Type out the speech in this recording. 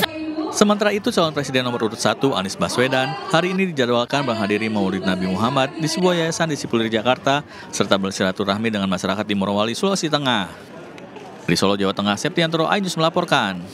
Ya. Sementara itu, calon presiden nomor urut satu Anies Baswedan hari ini dijadwalkan menghadiri Maulid Nabi Muhammad di sebuah yayasan di Sipulir, Jakarta serta bersilaturahmi dengan masyarakat di Morowali, Sulawesi Tengah. Di Solo, Jawa Tengah, Septiantoro Ainus melaporkan.